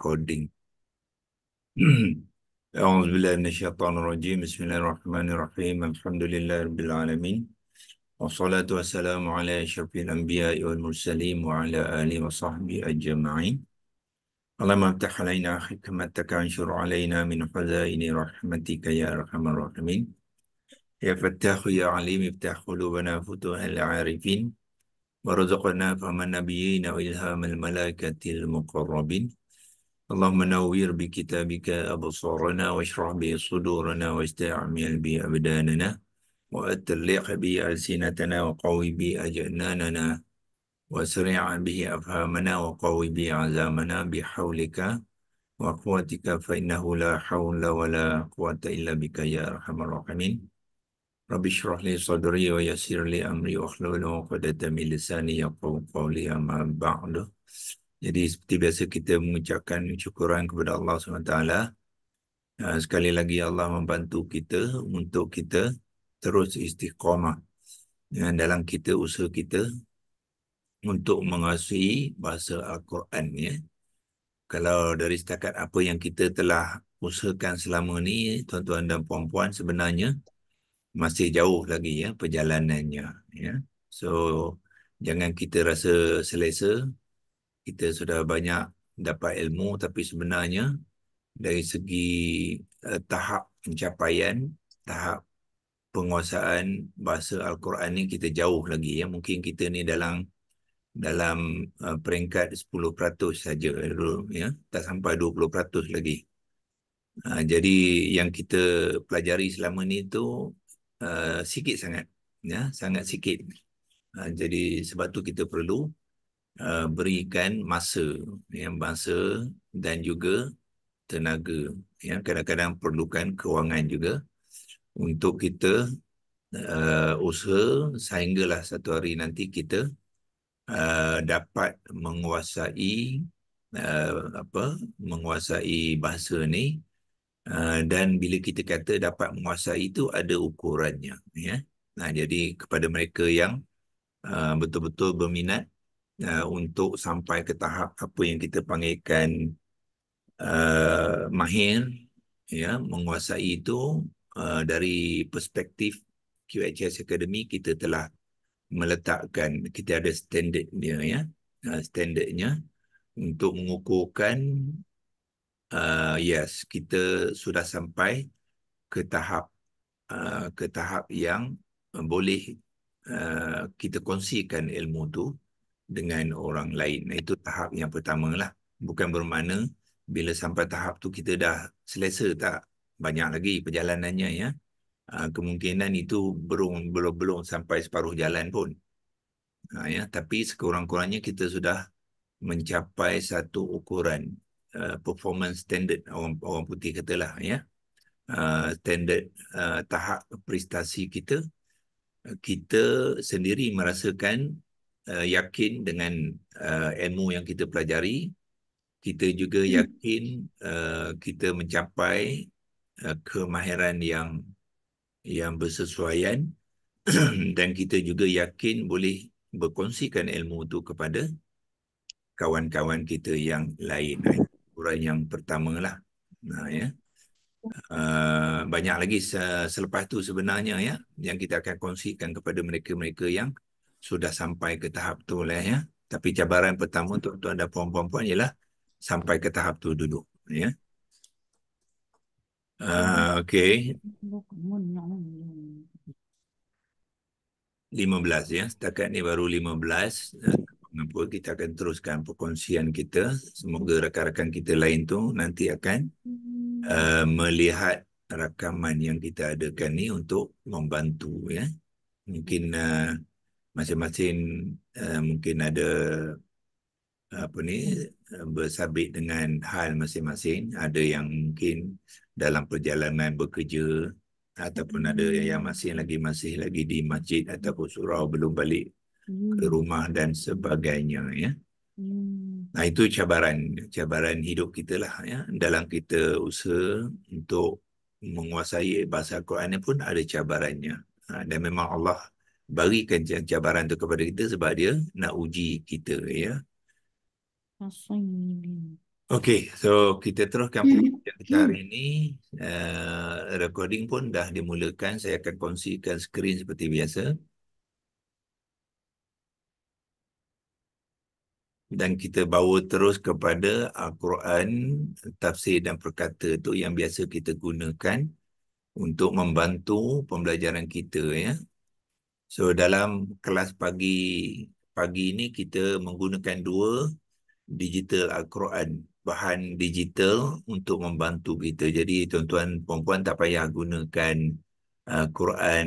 recording. أعوذ بالله من الشيطان الرجيم بسم الله الرحمن الرحيم الحمد لله رب العالمين والصلاة والسلام على أشرف الأنبياء والمرسلين وعلى آله وصحبه أجمعين اللهم افتح علينا حكمتك وانشر علينا من خزائن رحمتك يا أرحم الراحمين يا فتاح يا عليم افتح قلوبنا فتوح العارفين ورزقنا فهم النبيين وإلهام الملائكة المقربين اللهم نوير بكتابك أبصارنا واشرح به صدورنا واستعمل به أبداننا وأتلق به ألسنتنا وقوي به أجناننا وسريع به أفهامنا وقوي به عزامنا بحولك وقوتك فإنه لا حول ولا قوة إلا بك يا أرحم الراحمين رب اشرح لي صدري ويسر لي أمري واحلل عقدة من لساني يقول قولي أما بعد Jadi seperti biasa kita mengucapkan syukuran kepada Allah SWT. Ah, sekali lagi Allah membantu kita untuk kita terus istiqamah dengan ya, dalam kita usaha kita untuk mengasihi bahasa Al-Quran. Ya. Kalau dari setakat apa yang kita telah usahakan selama ini tuan-tuan dan puan-puan sebenarnya masih jauh lagi ya perjalanannya ya so jangan kita rasa selesa kita sudah banyak dapat ilmu tapi sebenarnya dari segi uh, tahap pencapaian tahap penguasaan bahasa al-Quran ni kita jauh lagi ya mungkin kita ni dalam dalam uh, peringkat 10% saja ya tak sampai 20% lagi uh, jadi yang kita pelajari selama ni tu uh, sikit sangat ya sangat sikit uh, jadi sebab tu kita perlu uh, berikan masa ya masa dan juga tenaga ya kadang-kadang perlukan kewangan juga untuk kita uh, usaha sehinggalah satu hari nanti kita uh, dapat menguasai uh, apa menguasai bahasa ni uh, dan bila kita kata dapat menguasai itu ada ukurannya ya nah jadi kepada mereka yang uh, betul-betul uh, berminat uh, untuk sampai ke tahap apa yang kita panggilkan uh, mahir ya menguasai itu uh, dari perspektif QHS Academy kita telah meletakkan kita ada standardnya ya standardnya untuk mengukurkan uh, yes kita sudah sampai ke tahap uh, ke tahap yang boleh uh, kita kongsikan ilmu tu dengan orang lain. Nah Itu tahap yang pertama lah. Bukan bermakna bila sampai tahap tu kita dah selesa tak banyak lagi perjalanannya ya. Ah, kemungkinan itu belum belum belum sampai separuh jalan pun. Ah, ya, tapi sekurang-kurangnya kita sudah mencapai satu ukuran ah, performance standard orang, orang putih katalah ya. standard tahap prestasi kita kita sendiri merasakan uh, yakin dengan uh, ilmu yang kita pelajari kita juga hmm. yakin uh, kita mencapai uh, kemahiran yang yang bersesuaian dan kita juga yakin boleh berkongsikan ilmu itu kepada kawan-kawan kita yang lain eh. Orang yang pertama lah nah ya uh, banyak lagi selepas tu sebenarnya ya yang kita akan kongsikan kepada mereka-mereka yang sudah sampai ke tahap tu lah ya. Tapi cabaran pertama untuk tuan dan puan-puan ialah sampai ke tahap tu duduk. ya. Ah uh, okey. 15 ya. Setakat ni baru 15. Kita akan teruskan perkongsian kita. Semoga rakan-rakan kita lain tu nanti akan uh, melihat rakaman yang kita adakan ni untuk membantu ya. Mungkin uh, masing-masing uh, mungkin ada apa ni eh, bersabit dengan hal masing-masing ada yang mungkin dalam perjalanan bekerja ataupun ada hmm. yang masih lagi masih lagi di masjid atau surau belum balik hmm. ke rumah dan sebagainya ya hmm. nah itu cabaran cabaran hidup kita lah ya dalam kita usaha untuk menguasai bahasa Quran pun ada cabarannya ha, dan memang Allah berikan cabaran tu kepada kita sebab dia nak uji kita ya. Okay, so kita teruskan hmm. perbincangan kita hari hmm. ini. Uh, recording pun dah dimulakan. Saya akan kongsikan skrin seperti biasa. Dan kita bawa terus kepada Al-Quran, tafsir dan perkata itu yang biasa kita gunakan untuk membantu pembelajaran kita ya. So dalam kelas pagi pagi ini kita menggunakan dua digital Al-Quran bahan digital untuk membantu kita. Jadi tuan-tuan puan-puan tak payah gunakan uh, Quran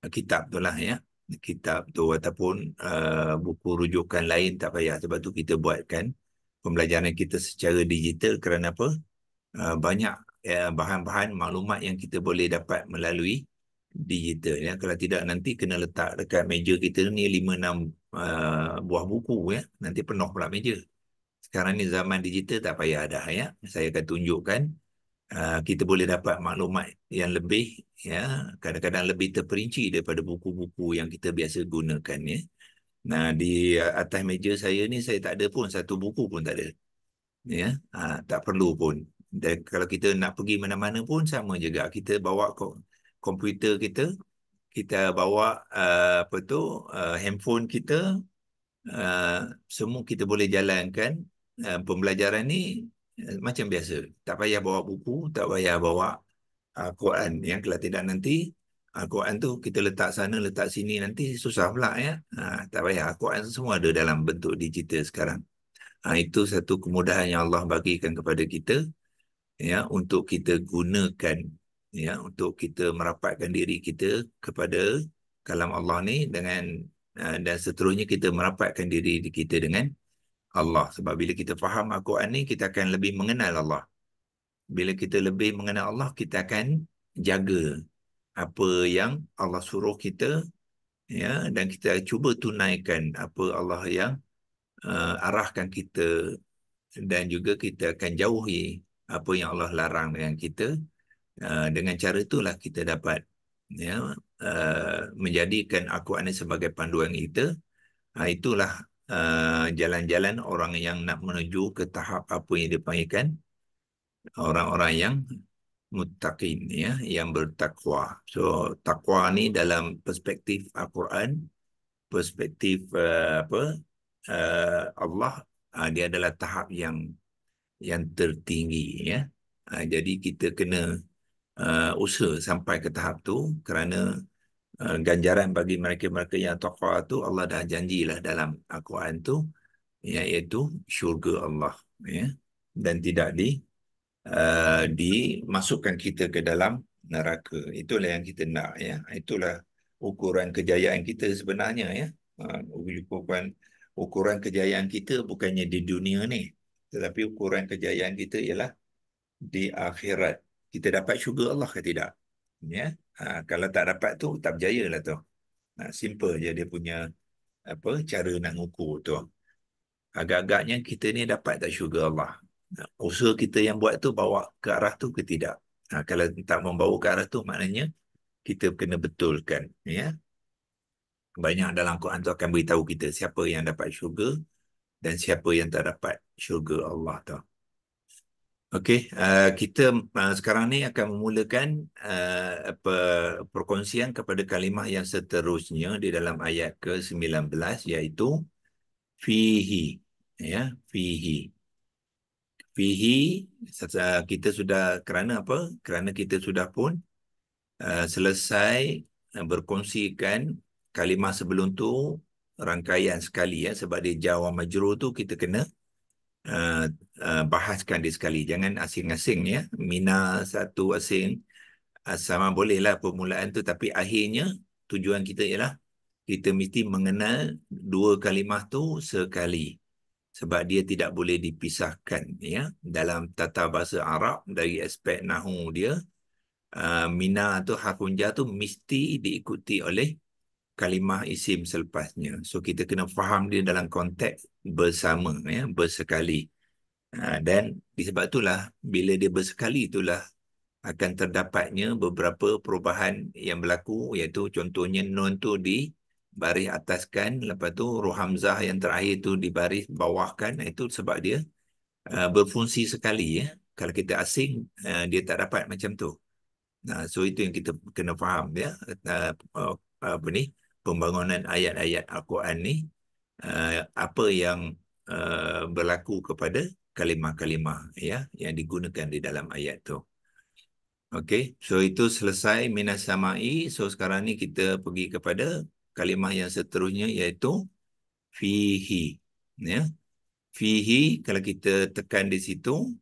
uh, kitab tu lah ya. Kitab tu ataupun uh, buku rujukan lain tak payah. Sebab tu kita buatkan pembelajaran kita secara digital kerana apa? Uh, banyak uh, bahan-bahan maklumat yang kita boleh dapat melalui digital ya kalau tidak nanti kena letak dekat meja kita ni 5 6 uh, buah buku ya nanti penuh pula meja sekarang ni zaman digital tak payah ada ya saya akan tunjukkan uh, kita boleh dapat maklumat yang lebih ya kadang-kadang lebih terperinci daripada buku-buku yang kita biasa gunakan ya nah di atas meja saya ni saya tak ada pun satu buku pun tak ada ya uh, tak perlu pun dan kalau kita nak pergi mana-mana pun sama juga kita bawa kok komputer kita, kita bawa uh, apa tu uh, handphone kita, uh, semua kita boleh jalankan uh, pembelajaran ni uh, macam biasa. Tak payah bawa buku, tak payah bawa uh, Quran yang kalau tidak nanti uh, Quran tu kita letak sana, letak sini nanti susah pula ya. Uh, tak payah Quran semua ada dalam bentuk digital sekarang. Uh, itu satu kemudahan yang Allah bagikan kepada kita ya untuk kita gunakan ya untuk kita merapatkan diri kita kepada kalam Allah ni dengan eh, dan seterusnya kita merapatkan diri kita dengan Allah sebab bila kita faham Al-Quran ni kita akan lebih mengenal Allah bila kita lebih mengenal Allah kita akan jaga apa yang Allah suruh kita ya dan kita cuba tunaikan apa Allah yang uh, arahkan kita dan juga kita akan jauhi apa yang Allah larang dengan kita Ah, dengan cara itulah kita dapat ya uh, menjadikan Al-Quran sebagai panduan kita. Uh, itulah uh, jalan-jalan orang yang nak menuju ke tahap apa yang dipanggilkan orang-orang yang muttaqin ya yang bertakwa. So takwa ni dalam perspektif Al-Quran, perspektif uh, apa uh, Allah uh, dia adalah tahap yang yang tertinggi ya. Uh, jadi kita kena uh, usaha sampai ke tahap tu kerana hmm. uh, ganjaran bagi mereka-mereka yang taqwa tu Allah dah janjilah dalam Al-Quran tu iaitu syurga Allah ya dan tidak di uh, dimasukkan kita ke dalam neraka itulah yang kita nak ya itulah ukuran kejayaan kita sebenarnya ya uh, ukuran ukuran kejayaan kita bukannya di dunia ni tetapi ukuran kejayaan kita ialah di akhirat kita dapat syurga Allah ke tidak. Ya. Ha, kalau tak dapat tu tak berjaya lah tu. Ha, simple je dia punya apa cara nak ukur tu. Agak-agaknya kita ni dapat tak syurga Allah. Ha, usaha kita yang buat tu bawa ke arah tu ke tidak. Ha, kalau tak membawa ke arah tu maknanya kita kena betulkan. Ya. Banyak dalam Quran tu akan beritahu kita siapa yang dapat syurga dan siapa yang tak dapat syurga Allah tu. Okey, uh, kita uh, sekarang ni akan memulakan uh, perkongsian kepada kalimah yang seterusnya di dalam ayat ke-19 iaitu fihi ya, fihi. Fihi kita sudah kerana apa? Kerana kita sudah pun uh, selesai uh, berkongsikan kalimah sebelum tu rangkaian sekali ya sebab dia jawab majrur tu kita kena Uh, uh, bahaskan dia sekali. Jangan asing-asing ya. Mina satu asing. Ah, sama bolehlah permulaan tu. Tapi akhirnya tujuan kita ialah kita mesti mengenal dua kalimah tu sekali. Sebab dia tidak boleh dipisahkan ya. Dalam tata bahasa Arab dari aspek nahu dia. Uh, mina tu, hakunja tu mesti diikuti oleh kalimah isim selepasnya. So kita kena faham dia dalam konteks bersama, ya, bersekali. Ha, dan disebab itulah bila dia bersekali itulah akan terdapatnya beberapa perubahan yang berlaku iaitu contohnya nun tu di baris ataskan lepas tu ruhamzah yang terakhir tu di baris bawahkan itu sebab dia uh, berfungsi sekali ya kalau kita asing uh, dia tak dapat macam tu nah so itu yang kita kena faham ya uh, apa ni uh, pembangunan ayat-ayat Al-Quran ni eh, apa yang eh, berlaku kepada kalimah-kalimah ya yang digunakan di dalam ayat tu. Okey, so itu selesai minas samai. So sekarang ni kita pergi kepada kalimah yang seterusnya iaitu fihi. Ya. Fihi kalau kita tekan di situ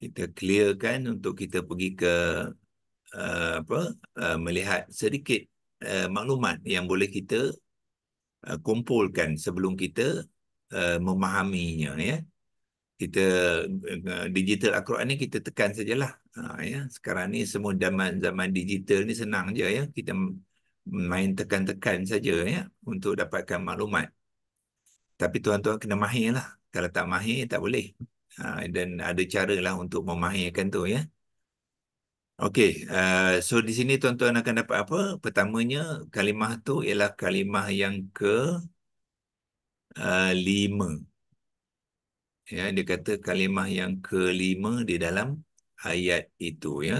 kita clearkan untuk kita pergi ke uh, apa uh, melihat sedikit uh, maklumat yang boleh kita uh, kumpulkan sebelum kita uh, memahaminya ya. Kita uh, digital Al-Quran ni kita tekan sajalah. Ha uh, ya, sekarang ni semua zaman zaman digital ni senang je ya. Kita main tekan-tekan saja ya untuk dapatkan maklumat. Tapi tuan-tuan kena mahirlah. Kalau tak mahir tak boleh. Ha, dan ada cara lah untuk memahirkan tu ya. Okey, uh, so di sini tuan-tuan akan dapat apa? Pertamanya, kalimah tu ialah kalimah yang ke uh, lima. Ya, dia kata kalimah yang ke lima di dalam ayat itu. Ya,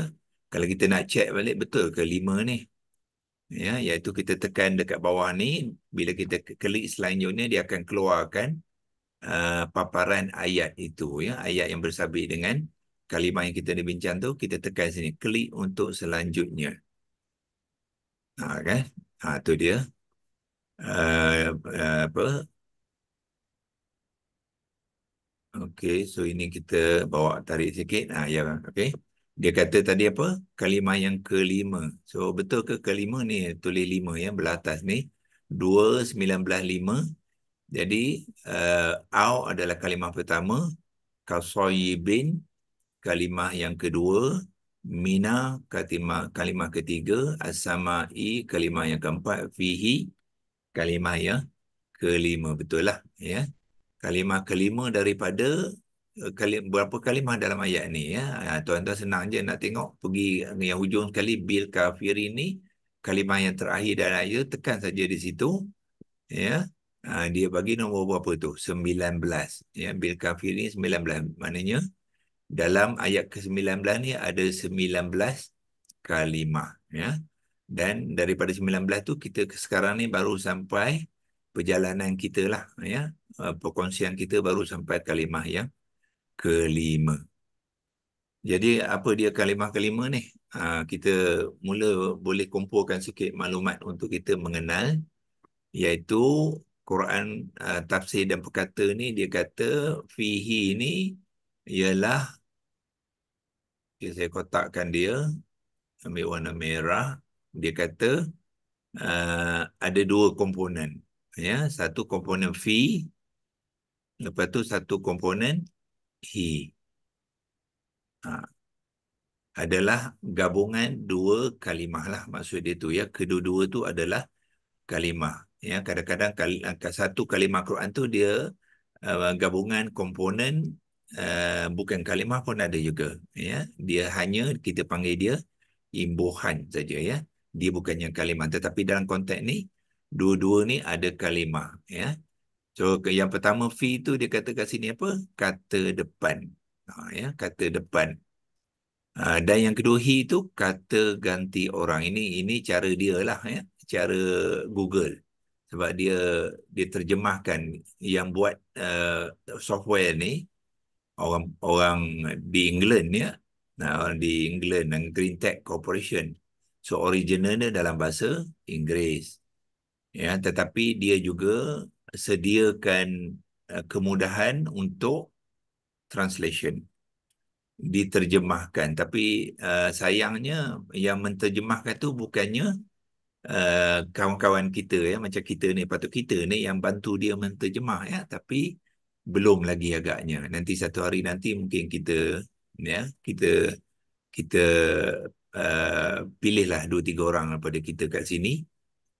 Kalau kita nak check balik, betul ke lima ni? Ya, iaitu kita tekan dekat bawah ni, bila kita klik selanjutnya, dia akan keluarkan uh, paparan ayat itu. Ya, Ayat yang bersabit dengan kalimah yang kita dibincang tu, kita tekan sini. Klik untuk selanjutnya. Ha, kan? Ha, tu dia. Uh, uh, apa? Okey, so ini kita bawa tarik sikit. Ha, ya, okey. Dia kata tadi apa? Kalimah yang kelima. So, betul ke kelima ni? Tulis lima ya, belah atas ni. Dua, sembilan belas lima. Jadi, uh, au adalah kalimah pertama. Kasoyibin kalimah yang kedua mina kalimah kalimah ketiga asmai kalimah yang keempat fihi kalimah yang kelima betul lah ya kalimah kelima daripada eh, kalim, berapa kalimah dalam ayat ni ya ha, tuan-tuan senang je nak tengok pergi yang hujung sekali bil kafir ini kalimah yang terakhir dan ayat tekan saja di situ ya ha, dia bagi nombor berapa tu 19 ya bil kafir ini 19 maknanya dalam ayat ke-19 ni ada 19 kalimah ya dan daripada 19 tu kita sekarang ni baru sampai perjalanan kita lah ya eh, perkongsian kita baru sampai kalimah yang kelima jadi apa dia kalimah kelima ni ha, kita mula boleh kumpulkan sikit maklumat untuk kita mengenal iaitu Quran uh, tafsir dan perkata ni dia kata fihi ni ialah okay, saya kotakkan dia ambil warna merah dia kata uh, ada dua komponen ya satu komponen V lepas tu satu komponen E ha. adalah gabungan dua kalimah lah maksud dia tu ya kedua-dua tu adalah kalimah ya kadang-kadang kal satu kalimah Quran tu dia uh, gabungan komponen uh, bukan kalimah pun ada juga ya dia hanya kita panggil dia imbuhan saja ya dia bukannya kalimah tetapi dalam konteks ni dua-dua ni ada kalimah ya so yang pertama fi tu dia kata kat sini apa kata depan ha, ya kata depan uh, dan yang kedua hi tu kata ganti orang ini ini cara dia lah ya cara Google sebab dia dia terjemahkan yang buat uh, software ni orang orang di England ya. Nah, orang di England dan Green Tech Corporation. So originalnya dalam bahasa Inggeris. Ya, tetapi dia juga sediakan eh, kemudahan untuk translation diterjemahkan tapi uh, sayangnya yang menterjemahkan tu bukannya uh, kawan-kawan kita ya macam kita ni patut kita ni yang bantu dia menterjemah ya tapi belum lagi agaknya nanti satu hari nanti mungkin kita ya kita kita uh, pilihlah dua tiga orang daripada kita kat sini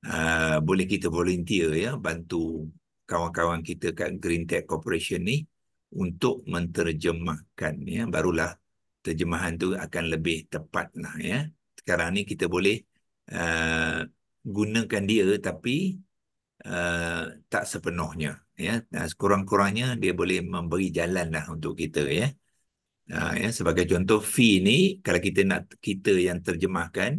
uh, boleh kita volunteer ya bantu kawan-kawan kita kat Green Tech Corporation ni untuk menterjemahkan ya barulah terjemahan tu akan lebih tepat lah ya sekarang ni kita boleh uh, gunakan dia tapi Eh, tak sepenuhnya ya nah, sekurang-kurangnya dia boleh memberi jalan lah untuk kita ya nah, ya sebagai contoh fee ni kalau kita nak kita yang terjemahkan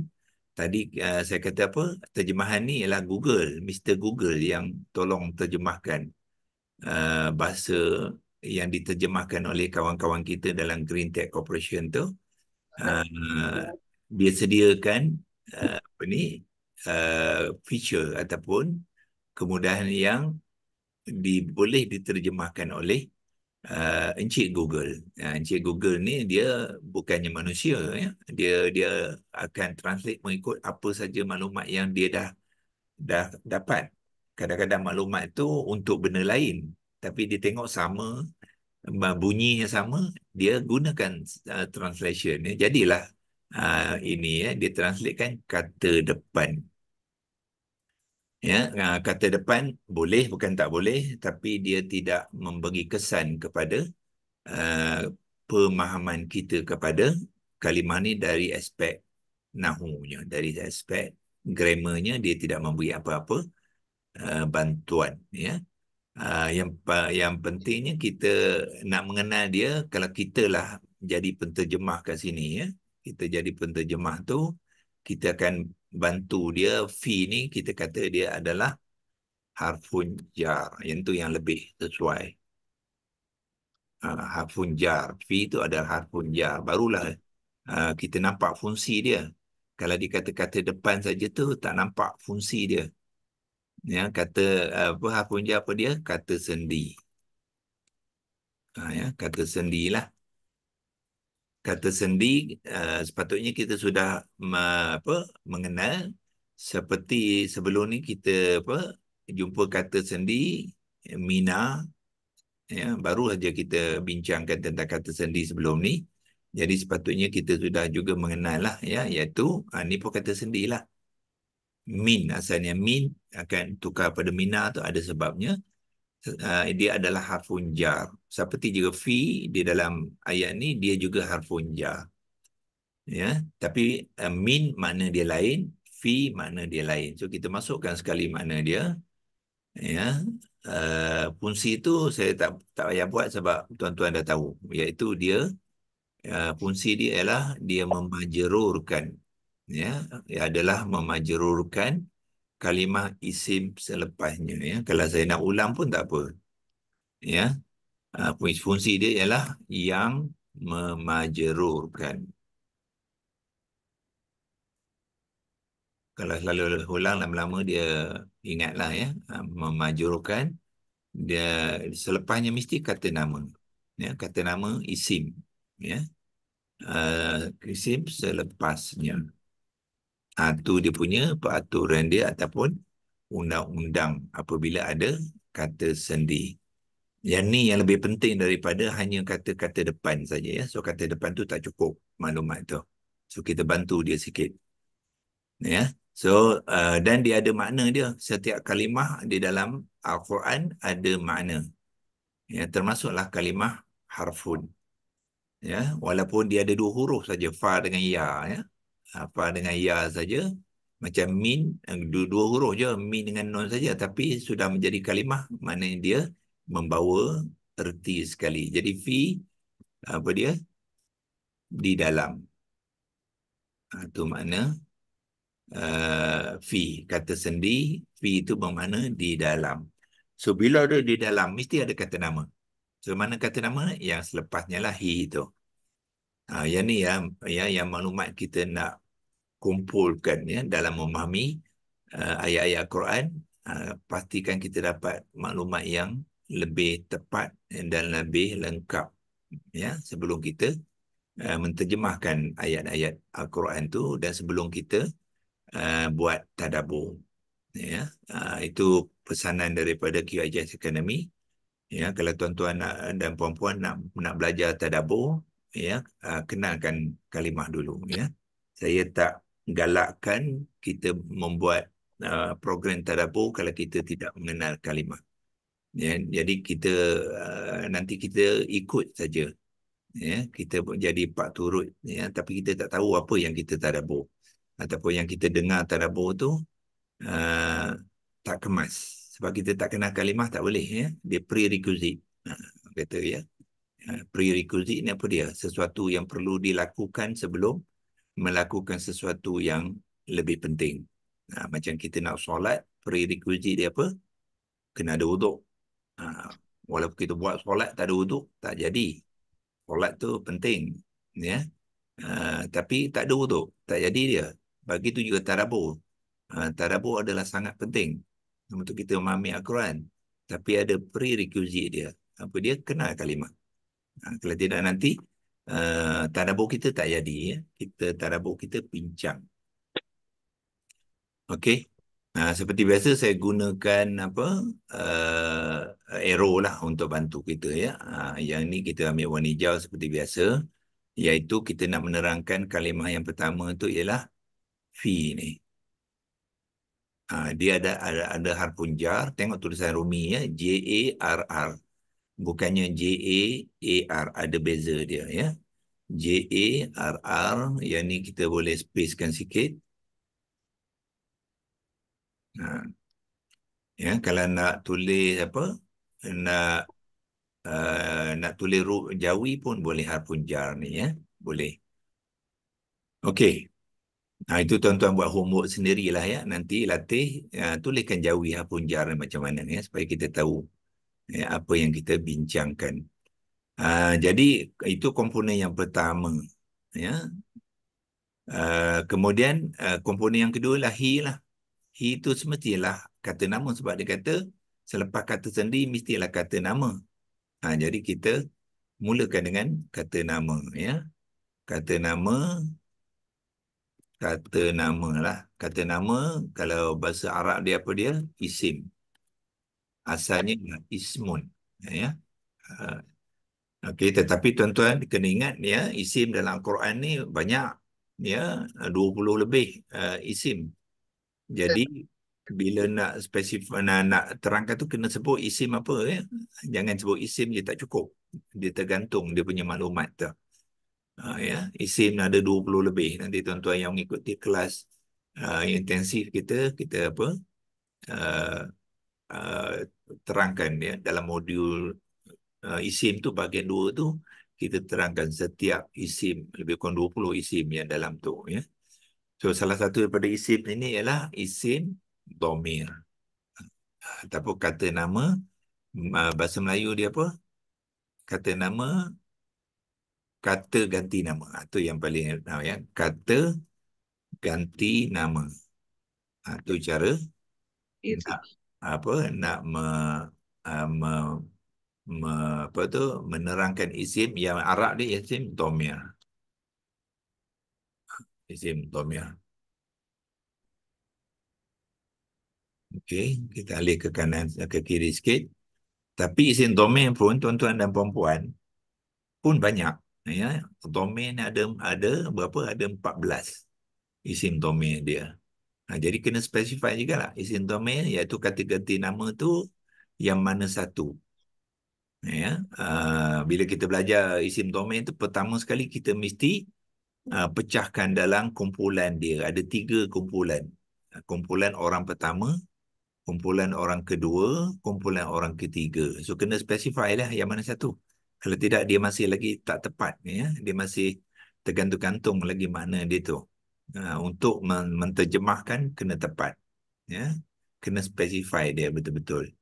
tadi uh, saya kata apa terjemahan ni ialah Google Mr Google yang tolong terjemahkan uh, bahasa yang diterjemahkan oleh kawan-kawan kita dalam Green Tech Corporation tu uh, dia sediakan uh, apa ni uh, feature ataupun kemudahan yang di, boleh diterjemahkan oleh uh, Encik Google. Uh, Encik Google ni dia bukannya manusia. Ya? Dia dia akan translate mengikut apa saja maklumat yang dia dah dah dapat. Kadang-kadang maklumat itu untuk benda lain. Tapi dia tengok sama, bunyinya sama, dia gunakan uh, translation. Ya? Jadilah uh, ini ya, dia translatekan kata depan ya ah, kata depan boleh bukan tak boleh tapi dia tidak memberi kesan kepada uh, pemahaman kita kepada kalimah ni dari aspek nahunya dari aspek gramernya dia tidak memberi apa-apa uh, bantuan ya uh, yang uh, yang pentingnya kita nak mengenal dia kalau kita lah jadi penterjemah kat sini ya kita jadi penterjemah tu kita akan bantu dia fi ni kita kata dia adalah harfun jar yang tu yang lebih sesuai uh, harfun jar fi tu adalah harfun jar barulah uh, kita nampak fungsi dia kalau dikata-kata depan saja tu tak nampak fungsi dia ya kata apa harfun jar apa dia kata sendi uh, ya kata sendilah kata sendi uh, sepatutnya kita sudah ma, apa mengenal seperti sebelum ni kita apa jumpa kata sendi eh, mina ya baru saja kita bincangkan tentang kata sendi sebelum ni jadi sepatutnya kita sudah juga mengenal lah ya iaitu uh, ni pun kata sendilah min asalnya min akan tukar pada mina tu ada sebabnya Ah, dia adalah harfun jar. Seperti juga fi di dalam ayat ni dia juga harfun jar. Ya, tapi uh, min makna dia lain, fi makna dia lain. So kita masukkan sekali makna dia. Ya. Uh, fungsi itu saya tak tak payah buat sebab tuan-tuan dah tahu iaitu dia uh, fungsi dia ialah dia memajerurkan ya, ia adalah memajerurkan kalimah isim selepasnya ya kalau saya nak ulang pun tak apa ya uh, fungsi dia ialah yang memajerurkan kalau selalu ulang lama-lama dia ingatlah ya uh, dia selepasnya mesti kata nama ya kata nama isim ya uh, isim selepasnya hmm itu dia punya peraturan dia ataupun undang-undang apabila ada kata sendi. Yang ni yang lebih penting daripada hanya kata-kata depan saja ya. So kata depan tu tak cukup maklumat tu. So kita bantu dia sikit. Ya. So uh, dan dia ada makna dia. Setiap kalimah di dalam Al-Quran ada makna. Ya, termasuklah kalimah harfun. Ya, walaupun dia ada dua huruf saja fa dengan ya ya apa dengan ya saja macam min eh, dua, dua huruf je min dengan non saja tapi sudah menjadi kalimah maknanya dia membawa erti sekali jadi fi apa dia di dalam itu ah, mana uh, eh, fi kata sendi fi itu bermakna di dalam so bila ada di dalam mesti ada kata nama so mana kata nama yang selepasnya lah hi itu Ha, ah, yang ni ya, yang yang maklumat kita nak kumpulkan ya dalam memahami uh, ayat ayat al Quran uh, pastikan kita dapat maklumat yang lebih tepat dan lebih lengkap ya sebelum kita uh, menterjemahkan ayat-ayat Al-Quran itu dan sebelum kita uh, buat tadabbur ya uh, itu pesanan daripada QIJS Academy ya kalau tuan-tuan dan puan-puan nak nak belajar tadabbur ya uh, kenalkan kalimah dulu ya saya tak galakkan kita membuat uh, program tadabbur kalau kita tidak mengenal kalimah. Ya, jadi kita uh, nanti kita ikut saja. Ya, kita jadi pak turut ya, tapi kita tak tahu apa yang kita tadabbur ataupun yang kita dengar tadabbur tu uh, tak kemas. Sebab kita tak kenal kalimah tak boleh ya. Dia prerequisite. Uh, kata ya. Uh, prerequisite ni apa dia? Sesuatu yang perlu dilakukan sebelum melakukan sesuatu yang lebih penting. Ha, macam kita nak solat, prerequisite dia apa? Kena ada wuduk. Ha, walaupun kita buat solat, tak ada wuduk, tak jadi. Solat tu penting. ya. Ha, tapi tak ada wuduk, tak jadi dia. Bagi tu juga tarabur. Ha, tarabur adalah sangat penting untuk kita memahami Al-Quran. Tapi ada prerequisite dia. Apa dia? Kenal kalimat. Ha, kalau tidak nanti, uh, eh, tadabur kita tak jadi ya. Kita tadabur kita pincang. Okay, Nah, seperti biasa saya gunakan apa uh, arrow lah untuk bantu kita ya. Uh, yang ni kita ambil warna hijau seperti biasa iaitu kita nak menerangkan kalimah yang pertama tu ialah fi ni. Uh, dia ada ada ada harpunjar tengok tulisan Rumi ya, J A R R bukannya J A A R ada beza dia ya J A R R yang ni kita boleh spacekan sikit ha. ya kalau nak tulis apa nak uh, nak tulis ruh jawi pun boleh harpun jar ni ya boleh okey Nah ha, itu tuan-tuan buat homework sendirilah ya. Nanti latih uh, tulikan jawi harpun jar macam mana ya supaya kita tahu ya, apa yang kita bincangkan. Uh, jadi itu komponen yang pertama. Ya. Uh, kemudian uh, komponen yang kedua lah he lah. He itu semestilah kata nama sebab dia kata selepas kata sendi mestilah kata nama. Ha, jadi kita mulakan dengan kata nama. Ya. Kata nama kata nama lah. Kata nama kalau bahasa Arab dia apa dia? Isim asalnya ismun ya ah, okey tetapi tuan-tuan kena ingat ya isim dalam quran ni banyak ya 20 lebih uh, isim jadi bila nak spesifik nak, nak terangkan tu kena sebut isim apa ya jangan sebut isim je tak cukup dia tergantung dia punya maklumat tu Uh, ya isim ada 20 lebih nanti tuan-tuan yang mengikuti kelas uh, intensif kita kita apa uh, Uh, terangkan ya dalam modul uh, isim tu bahagian dua tu kita terangkan setiap isim lebih kurang 20 isim yang dalam tu ya. So salah satu daripada isim ini ialah isim domir. Atau kata nama uh, bahasa Melayu dia apa? Kata nama kata ganti nama. atau ha, yang paling tahu ha, ya. Kata ganti nama. atau ha, cara. Itu. Nah apa nak me, uh, me, me, apa tu menerangkan isim yang Arab ni isim domir isim domir okey kita alih ke kanan eh, ke kiri sikit tapi isim domain pun tuan-tuan dan puan-puan pun banyak ya domain ada ada berapa ada 14 isim domain dia Ha, jadi kena specify juga lah. Isim domain iaitu kata-kata nama tu yang mana satu. Ya, uh, bila kita belajar isim domain tu pertama sekali kita mesti uh, pecahkan dalam kumpulan dia. Ada tiga kumpulan. Ha, kumpulan orang pertama, kumpulan orang kedua, kumpulan orang ketiga. So kena specify lah yang mana satu. Kalau tidak dia masih lagi tak tepat. Ya. Dia masih tergantung-gantung lagi mana dia tu. Ha, untuk menterjemahkan kena tepat. Ya. Kena specify dia betul-betul.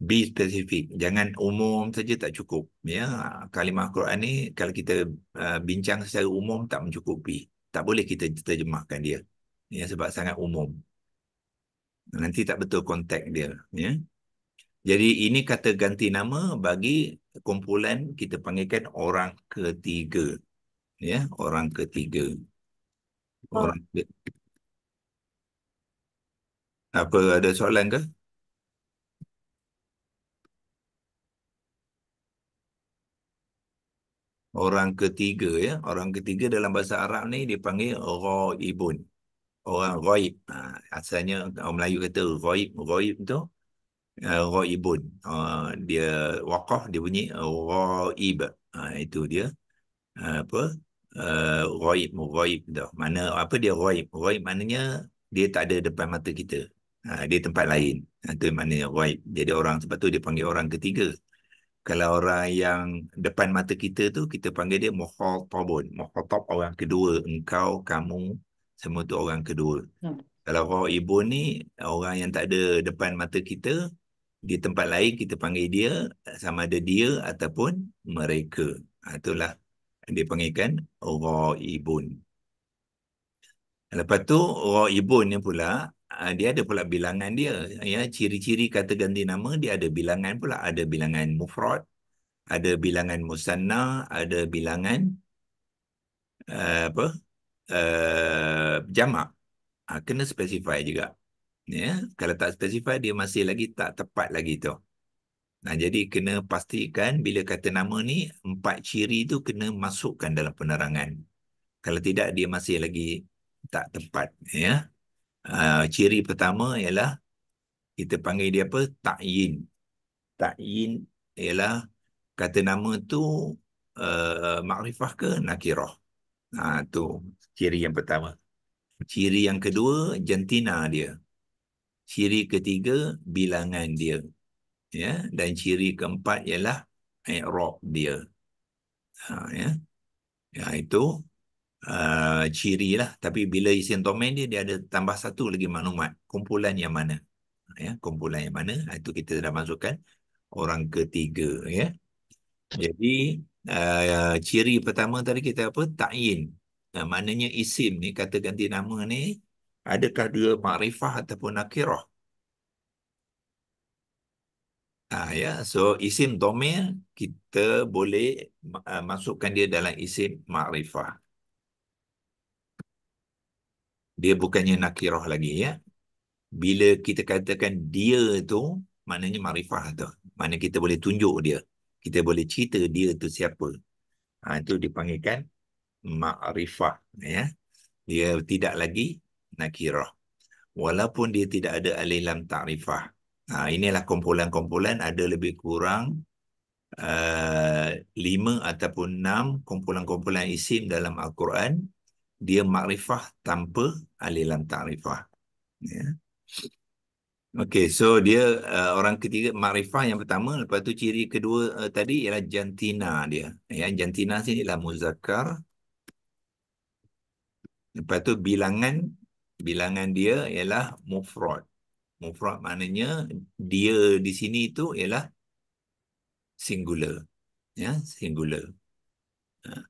Be specific. Jangan umum saja tak cukup. Ya. Kalimah Quran ni kalau kita uh, bincang secara umum tak mencukupi. Tak boleh kita terjemahkan dia. Ya, sebab sangat umum. Nanti tak betul kontak dia. Ya. Jadi ini kata ganti nama bagi kumpulan kita panggilkan orang ketiga. Ya, orang ketiga. Oh. Apa ada soalan ke? Orang ketiga ya, orang ketiga dalam bahasa Arab ni dipanggil ghaibun. Orang ghaib. Ha, asalnya orang Melayu kata ghaib, ghaib tu uh, ghaibun. Ha, dia waqaf dia bunyi ghaib. Ha, itu dia. Ha, apa? uh, roib roib dah mana apa dia roib roib maknanya dia tak ada depan mata kita ha, dia tempat lain itu ha, mana roib jadi orang sebab tu dia panggil orang ketiga kalau orang yang depan mata kita tu kita panggil dia mukhatabun mukhatab orang kedua engkau kamu semua tu orang kedua ya. kalau ibu ni orang yang tak ada depan mata kita di tempat lain kita panggil dia sama ada dia ataupun mereka. Ha, itulah dia panggilkan Ra'ibun. Lepas tu Ra'ibun ni pula ah, dia ada pula bilangan dia. Ya, ciri-ciri kata ganti nama dia ada bilangan pula. Ada bilangan mufrad, ada bilangan musanna, ada bilangan uh, apa? Uh, jamak. Ha, kena specify juga. Ya, kalau tak specify dia masih lagi tak tepat lagi tu. Nah, jadi kena pastikan bila kata nama ni, empat ciri tu kena masukkan dalam penerangan. Kalau tidak, dia masih lagi tak tepat. Ya? Uh, ciri pertama ialah, kita panggil dia apa? Ta'yin. Ta'yin ialah kata nama tu uh, makrifah ke nakirah. Nah tu ciri yang pertama. Ciri yang kedua, jantina dia. Ciri ketiga, bilangan dia ya dan ciri keempat ialah i'rab dia ha ya ya itu uh, ciri lah tapi bila isim domain dia dia ada tambah satu lagi maklumat kumpulan yang mana ya kumpulan yang mana ha, itu kita dah masukkan orang ketiga ya jadi uh, ciri pertama tadi kita apa ta'in uh, ha, maknanya isim ni kata ganti nama ni adakah dia makrifah ataupun nakirah Ah ya, so isim domir kita boleh uh, masukkan dia dalam isim ma'rifah. Dia bukannya nakirah lagi ya. Bila kita katakan dia tu, maknanya ma'rifah tu. Mana kita boleh tunjuk dia. Kita boleh cerita dia tu siapa. Ha, itu dipanggilkan ma'rifah. Ya. Dia tidak lagi nakirah. Walaupun dia tidak ada alilam takrifah. Ha, inilah kumpulan-kumpulan ada lebih kurang uh, lima ataupun enam kumpulan-kumpulan isim dalam Al-Quran. Dia makrifah tanpa alilam ta'rifah. Ya. Okay, so dia uh, orang ketiga makrifah yang pertama. Lepas tu ciri kedua uh, tadi ialah jantina dia. Ya, jantina sini ialah muzakkar. Lepas tu bilangan bilangan dia ialah mufrad. Mufrad maknanya dia di sini itu ialah singular. Ya, singular. Ha.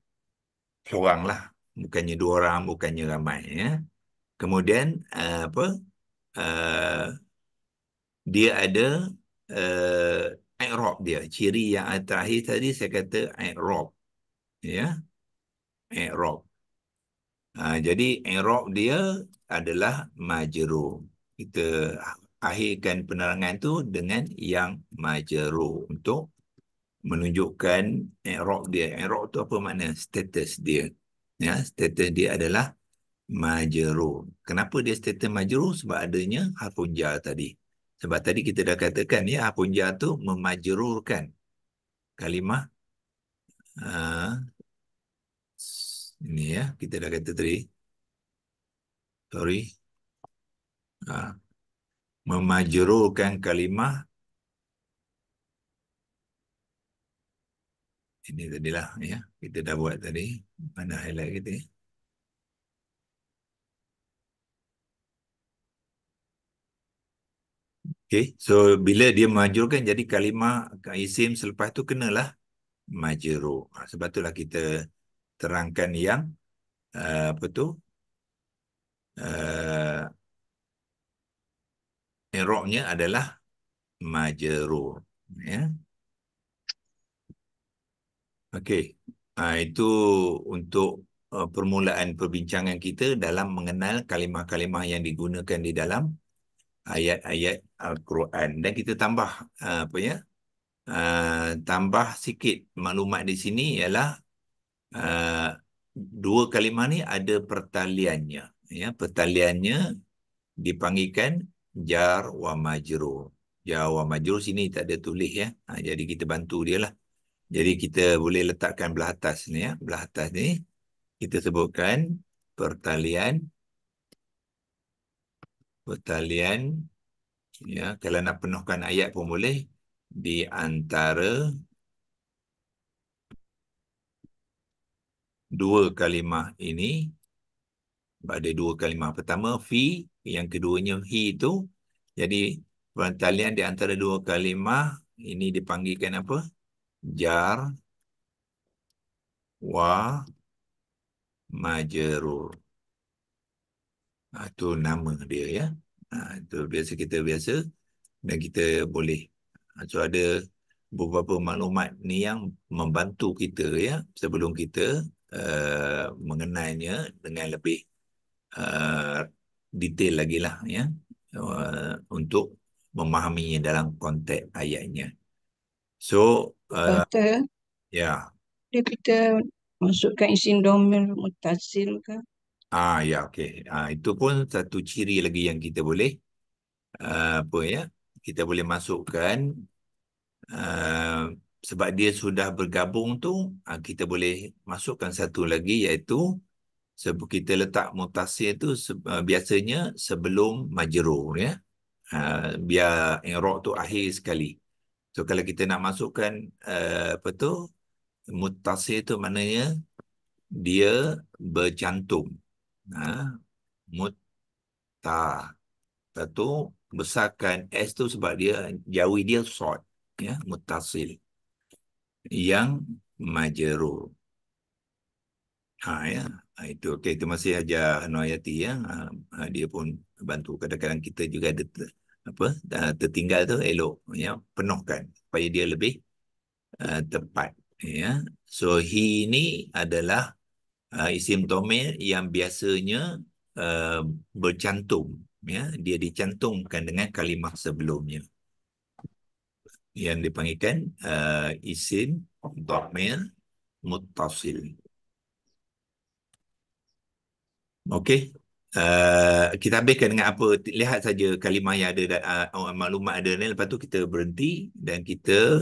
Seorang lah. Bukannya dua orang, bukannya ramai. Ya. Kemudian, uh, apa? Uh, dia ada uh, eh, aerob dia. Ciri yang terakhir tadi saya kata aerob. Ya? Aerob. Uh, ha, jadi, aerob dia adalah majerum kita akhirkan penerangan tu dengan yang majeruh untuk menunjukkan i'rab dia i'rab tu apa makna status dia ya status dia adalah majeruh kenapa dia status majeruh sebab adanya harfun jar tadi sebab tadi kita dah katakan ya harfun jar tu memajerurkan kalimah ha, ini ya kita dah kata tadi sorry ha, memajrurkan kalimah ini tadilah ya kita dah buat tadi mana highlight kita ya? Okay. So, bila dia majurkan jadi kalimah isim selepas itu kenalah majuru. Ha, sebab itulah kita terangkan yang uh, apa tu? Uh, irobnya adalah majrur ya okey ha, itu untuk uh, permulaan perbincangan kita dalam mengenal kalimah-kalimah yang digunakan di dalam ayat-ayat al-Quran dan kita tambah uh, apa ya uh, tambah sikit maklumat di sini ialah uh, dua kalimah ni ada pertaliannya ya pertaliannya dipanggilkan jar wa majrur. Jar wa majrur sini tak ada tulis ya. Ha, jadi kita bantu dia lah. Jadi kita boleh letakkan belah atas ni ya. Belah atas ni kita sebutkan pertalian pertalian ya kalau nak penuhkan ayat pun boleh di antara dua kalimah ini ada dua kalimah. Pertama, fi. Yang keduanya, hi itu. Jadi, pertalian di antara dua kalimah ini dipanggilkan apa? Jar. Wa. Majerur. Ha, itu ha, nama dia ya. Ha, itu ha, biasa kita biasa. Dan kita boleh. Ha, so, ada beberapa maklumat ni yang membantu kita ya. Sebelum kita uh, mengenainya dengan lebih Eh, detail lagi lah ya uh, untuk memahaminya dalam konteks ayatnya. So, uh, ya. Dia kita masukkan isim domil mutasil ke? Ah ya okey. Ah itu pun satu ciri lagi yang kita boleh uh, apa ya? Kita boleh masukkan uh, sebab dia sudah bergabung tu, uh, kita boleh masukkan satu lagi iaitu sebab kita letak mutasir tu eh, biasanya sebelum majrur ya ha, biar irob tu akhir sekali so kalau kita nak masukkan uh, apa tu mutasir tu maknanya dia bercantum ha muta satu besarkan s tu sebab dia jawi dia short, ya mutasil yang majrur ha ya Ah, itu okey itu masih aja Noyati ya ah, ah, dia pun bantu kadang-kadang kita juga ada ter, apa tertinggal tu elok ya penuhkan supaya dia lebih uh, tepat ya so he ini adalah uh, isim tomel yang biasanya uh, bercantum ya dia dicantumkan dengan kalimah sebelumnya yang dipanggilkan uh, isim tomel muttasil Okey. Uh, eh, kita habiskan dengan apa lihat saja kalimah yang ada uh, maklumat ada ni lepas tu kita berhenti dan kita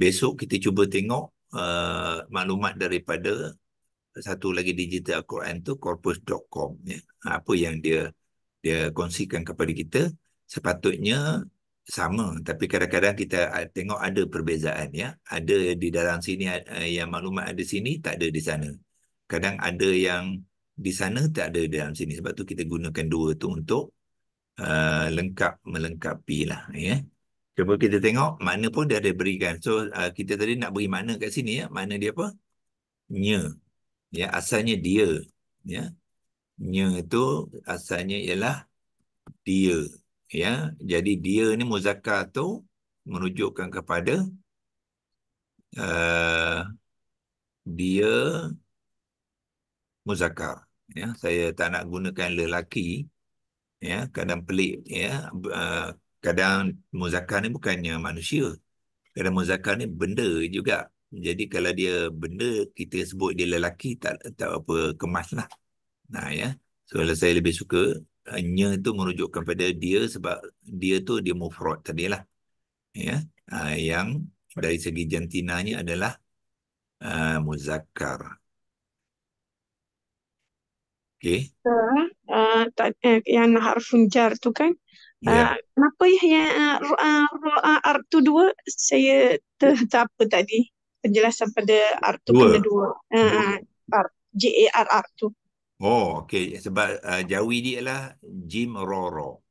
besok kita cuba tengok uh, maklumat daripada satu lagi digital Quran tu corpus.com ya. apa yang dia dia kongsikan kepada kita sepatutnya sama tapi kadang-kadang kita ah, tengok ada perbezaan ya ada di dalam sini eh, yang maklumat ada sini tak ada di sana kadang ada yang di sana tak ada dalam sini sebab tu kita gunakan dua tu untuk uh, lengkap melengkapi lah ya cuba kita tengok mana pun dia ada berikan so uh, kita tadi nak beri mana kat sini ya mana dia apa nya ya asalnya dia ya nya itu asalnya ialah dia ya jadi dia ni muzakkar tu merujukkan kepada uh, dia muzakkar ya saya tak nak gunakan lelaki ya kadang pelik ya ah, kadang muzakkar ni bukannya manusia kadang muzakkar ni benda juga jadi kalau dia benda kita sebut dia lelaki tak tak apa kemaslah nah ya so kalau saya lebih suka nya tu merujuk kepada dia sebab dia tu dia mufrad tadilah ya ah, yang dari segi jantinanya adalah uh, muzakkar Okay. Uh, eh, uh, tak, uh, yang harfun jar tu kan. Uh, ya. eh, yeah. Kenapa ya yang uh, uh, uh, artu dua saya ter, apa tadi penjelasan pada artu dua. Pada dua. Uh, R, J A R R tu. Oh, okay. Sebab uh, Jawi dia lah Jim Roro.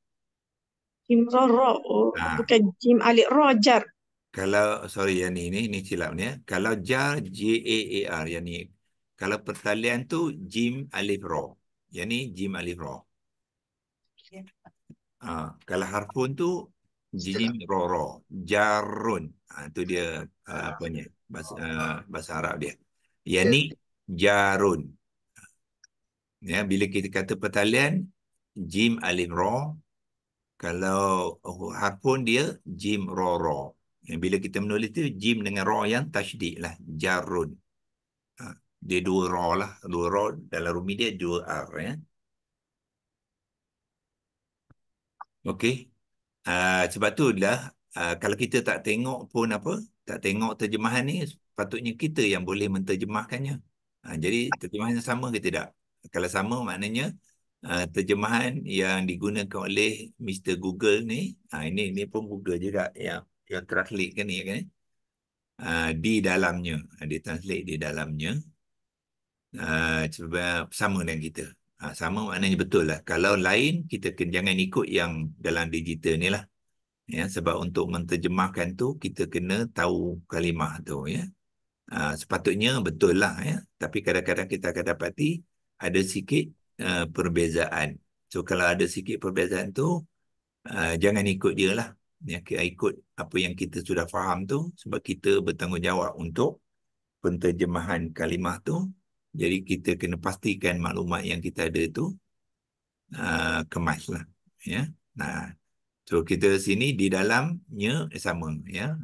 Jim Roro. Oh, ha. Bukan Jim Ali Rojar. Kalau, sorry yang ni, ni, ni silap ni. Ya. Kalau Jar, J-A-A-R. Yang ni. Kalau pertalian tu, Jim Alif Roh. Yang ni jim alif ra. Ha, kalau harfun tu jim ra ra. Jarun. Ha, tu dia uh, apa ni? Bahasa, uh, bahasa Arab dia. Yang ni jarun. Ya, bila kita kata pertalian, jim alif ra. Kalau oh, harfun dia jim ra ra. bila kita menulis tu jim dengan ra yang tajdid lah. Jarun dia dua raw lah. Dua raw dalam rumi dia dua R. Ya. Okey. Uh, sebab tu lah uh, kalau kita tak tengok pun apa, tak tengok terjemahan ni, patutnya kita yang boleh menterjemahkannya. Uh, jadi terjemahan sama ke tidak? Kalau sama maknanya uh, terjemahan yang digunakan oleh Mr. Google ni, uh, ini ini pun Google juga yang yang translate kan ni kan. Uh, di dalamnya, uh, dia translate di dalamnya uh, sama dengan kita. Uh, sama maknanya betul lah. Kalau lain, kita kena jangan ikut yang dalam digital ni lah. Ya, sebab untuk menterjemahkan tu, kita kena tahu kalimah tu. Ya. Uh, sepatutnya betul lah. Ya. Tapi kadang-kadang kita akan dapati ada sikit uh, perbezaan. So kalau ada sikit perbezaan tu, uh, jangan ikut dia lah. Ya, ikut apa yang kita sudah faham tu sebab kita bertanggungjawab untuk penterjemahan kalimah tu jadi kita kena pastikan maklumat yang kita ada tu uh, kemas lah. Ya. Nah, so kita sini di dalamnya sama. Ya.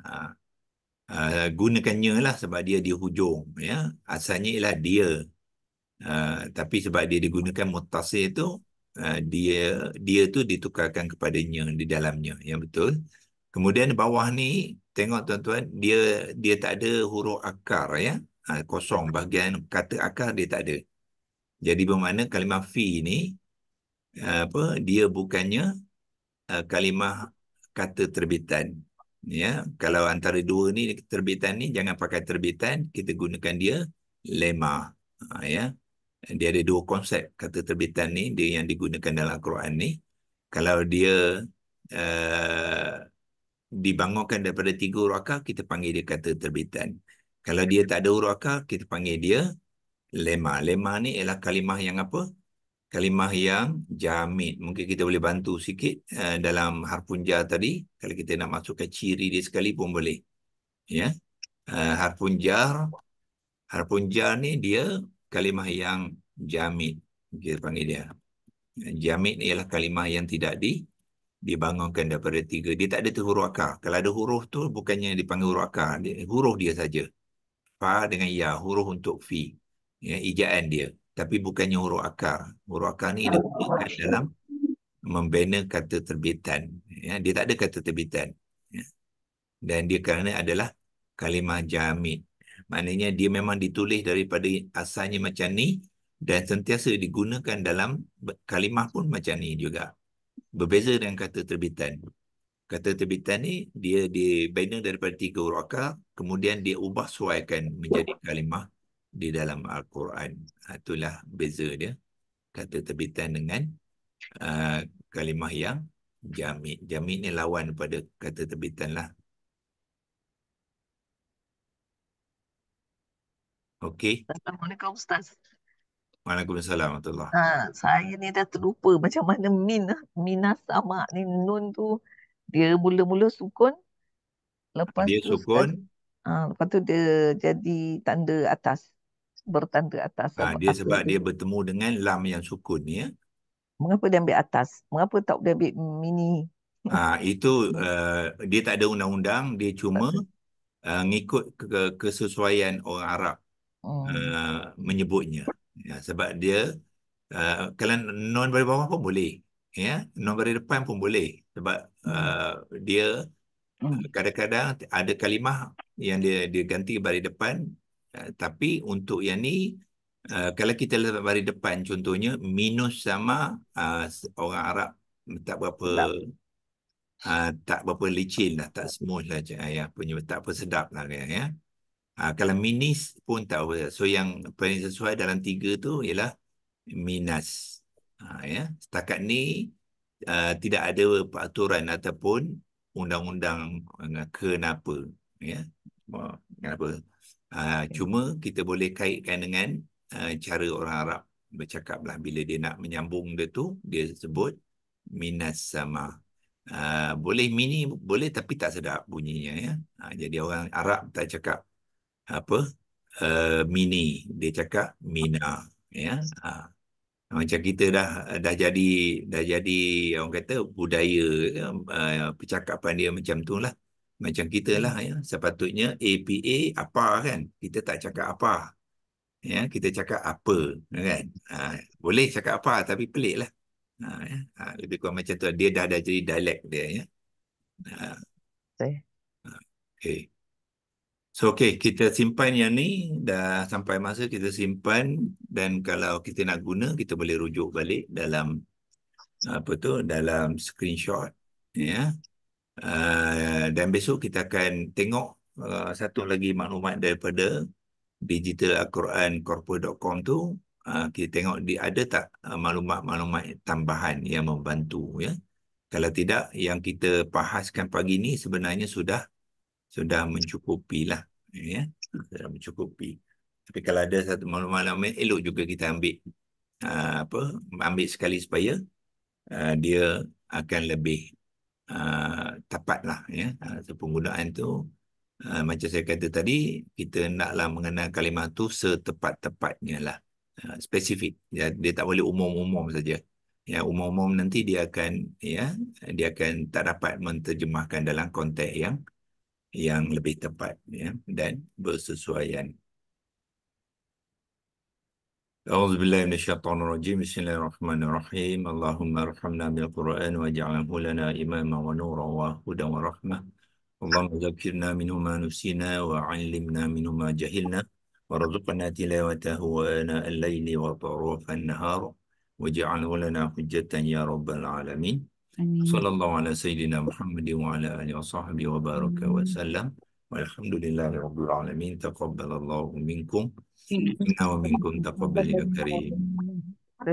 Uh, gunakannya lah sebab dia di hujung. Ya. Asalnya ialah dia. Uh, tapi sebab dia digunakan mutasir tu, uh, dia dia tu ditukarkan kepada kepadanya di dalamnya. Ya betul. Kemudian bawah ni, tengok tuan-tuan, dia dia tak ada huruf akar ya ha, kosong bahagian kata akar dia tak ada jadi bermakna kalimah fi ni apa dia bukannya uh, kalimah kata terbitan ya kalau antara dua ni terbitan ni jangan pakai terbitan kita gunakan dia lema ha, ah, ya dia ada dua konsep kata terbitan ni dia yang digunakan dalam Al-Quran ni kalau dia uh, dibangunkan daripada tiga huruf kita panggil dia kata terbitan kalau dia tak ada huruf akar, kita panggil dia lemah. Lemah ni ialah kalimah yang apa? Kalimah yang jamin. Mungkin kita boleh bantu sikit uh, dalam harpunja tadi. Kalau kita nak masukkan ciri dia sekali pun boleh. Ya? Uh, eh, harpunja, harpunja ni dia kalimah yang jamin. Kita panggil dia. Jamin ialah kalimah yang tidak di dibangunkan daripada tiga. Dia tak ada tu huruf akar. Kalau ada huruf tu bukannya dipanggil huruf akar. Dia, huruf dia saja fa dengan ya huruf untuk fi ya ijaan dia tapi bukannya huruf akar huruf akar ni dia dalam membina kata terbitan ya dia tak ada kata terbitan ya. dan dia kerana adalah kalimah jamid maknanya dia memang ditulis daripada asalnya macam ni dan sentiasa digunakan dalam kalimah pun macam ni juga berbeza dengan kata terbitan kata terbitan ni dia dibina daripada tiga huruf kemudian dia ubah suaikan menjadi kalimah di dalam al-Quran ha, itulah beza dia kata terbitan dengan uh, kalimah yang jamik jamik ni lawan pada kata terbitan lah Okey. Assalamualaikum Ustaz. Waalaikumsalam. Ha, saya ni dah terlupa macam mana min, minas sama ni nun tu dia mula-mula sukun lepas dia tu sukun ha, lepas tu dia jadi tanda atas bertanda atas ha, dia sebab dia, dia bertemu dengan lam yang sukun ya mengapa dia ambil atas mengapa tak dia ambil mini ha, itu uh, dia tak ada undang-undang dia cuma uh, ke- kesesuaian orang Arab hmm. uh, menyebutnya ya, sebab dia uh, kalau non dari bawah pun boleh ya non dari depan pun boleh sebab Uh, dia hmm. uh, kadang-kadang ada kalimah yang dia dia ganti baris depan uh, tapi untuk yang ni uh, kalau kita letak baris depan contohnya minus sama uh, orang Arab tak berapa uh, tak berapa licin lah tak smooth lah cik ayah punya tak apa sedap lah dia ya uh, kalau minus pun tak apa so yang paling sesuai dalam tiga tu ialah minus uh, ya setakat ni uh, tidak ada peraturan ataupun undang-undang uh, kenapa ya kenapa uh, cuma kita boleh kaitkan dengan uh, cara orang Arab bercakaplah bila dia nak menyambung dia tu dia sebut minas sama uh, boleh mini boleh tapi tak sedap bunyinya ya uh, jadi orang Arab tak cakap apa uh, mini dia cakap mina ya uh macam kita dah dah jadi dah jadi orang kata budaya uh, percakapan dia macam tu lah macam kita lah ya sepatutnya APA apa kan kita tak cakap apa ya kita cakap apa kan ha, boleh cakap apa tapi pelik lah ha, ya? ha, lebih kurang macam tu dia dah dah jadi dialek dia ya ha. ha okay. So okay, kita simpan yang ni dah sampai masa kita simpan dan kalau kita nak guna kita boleh rujuk balik dalam apa tu dalam screenshot ya. Yeah. Uh, dan besok kita akan tengok uh, satu lagi maklumat daripada Digital Quran digitalquran.com tu uh, kita tengok di ada tak uh, maklumat-maklumat tambahan yang membantu ya. Yeah. Kalau tidak yang kita bahaskan pagi ni sebenarnya sudah sudah mencukupi lah ya sudah mencukupi tapi kalau ada satu malam-malam elok juga kita ambil uh, apa ambil sekali supaya uh, dia akan lebih uh, tepatlah ya uh, penggunaan tu uh, macam saya kata tadi kita naklah mengenal kalimah tu setepat-tepatnya lah uh, spesifik ya, dia tak boleh umum-umum saja ya umum-umum nanti dia akan ya dia akan tak dapat menterjemahkan dalam konteks yang yang lebih tepat ya dan bersesuaian. أعوذ بالله من الشيطان الرجيم بسم الله الرحمن الرحيم اللهم ارحمنا بالقرآن واجعله لنا إماما ونورا وهدى ورحمة اللهم ذكرنا منه ما نسينا وعلمنا منه ما جهلنا ورزقنا تلاوته وآناء الليل وطروف النهار وجعله لنا حجة يا رب العالمين آمين صلى الله على سيدنا محمد وعلى آله وصحبه وبارك وسلم والحمد لله رب العالمين تقبل الله منكم منا ومنكم تقبل يا كريم